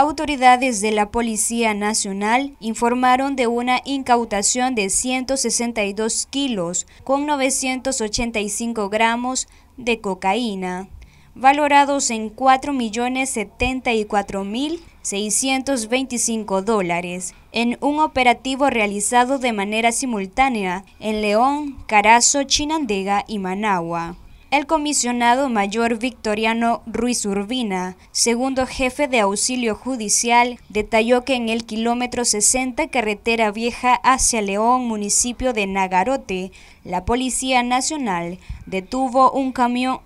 Autoridades de la Policía Nacional informaron de una incautación de 162 kilos con 985 gramos de cocaína, valorados en 4.074.625 dólares, en un operativo realizado de manera simultánea en León, Carazo, Chinandega y Managua el comisionado mayor Victoriano Ruiz Urbina, segundo jefe de auxilio judicial, detalló que en el kilómetro 60 carretera vieja hacia León, municipio de Nagarote, la Policía Nacional detuvo un camión,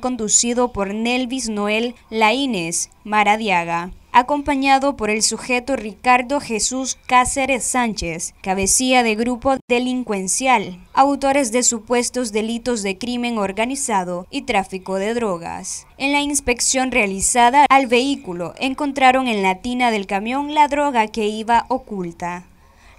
conducido por Nelvis Noel Laínez Maradiaga acompañado por el sujeto Ricardo Jesús Cáceres Sánchez, cabecía de grupo delincuencial, autores de supuestos delitos de crimen organizado y tráfico de drogas. En la inspección realizada al vehículo encontraron en la tina del camión la droga que iba oculta.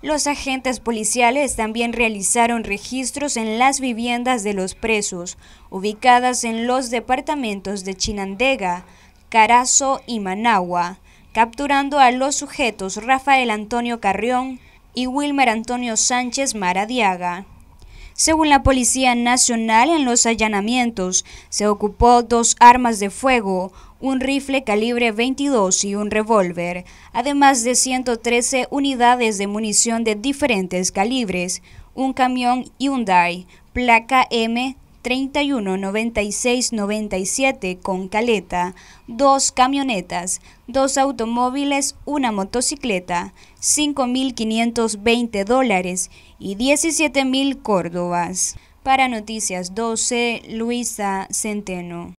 Los agentes policiales también realizaron registros en las viviendas de los presos, ubicadas en los departamentos de Chinandega, Carazo y Managua, capturando a los sujetos Rafael Antonio Carrión y Wilmer Antonio Sánchez Maradiaga. Según la Policía Nacional, en los allanamientos se ocupó dos armas de fuego, un rifle calibre 22 y un revólver, además de 113 unidades de munición de diferentes calibres, un camión Hyundai, placa M 31 96 97 con caleta, dos camionetas, dos automóviles, una motocicleta, 5.520 dólares y 17.000 córdobas. Para Noticias 12, Luisa Centeno.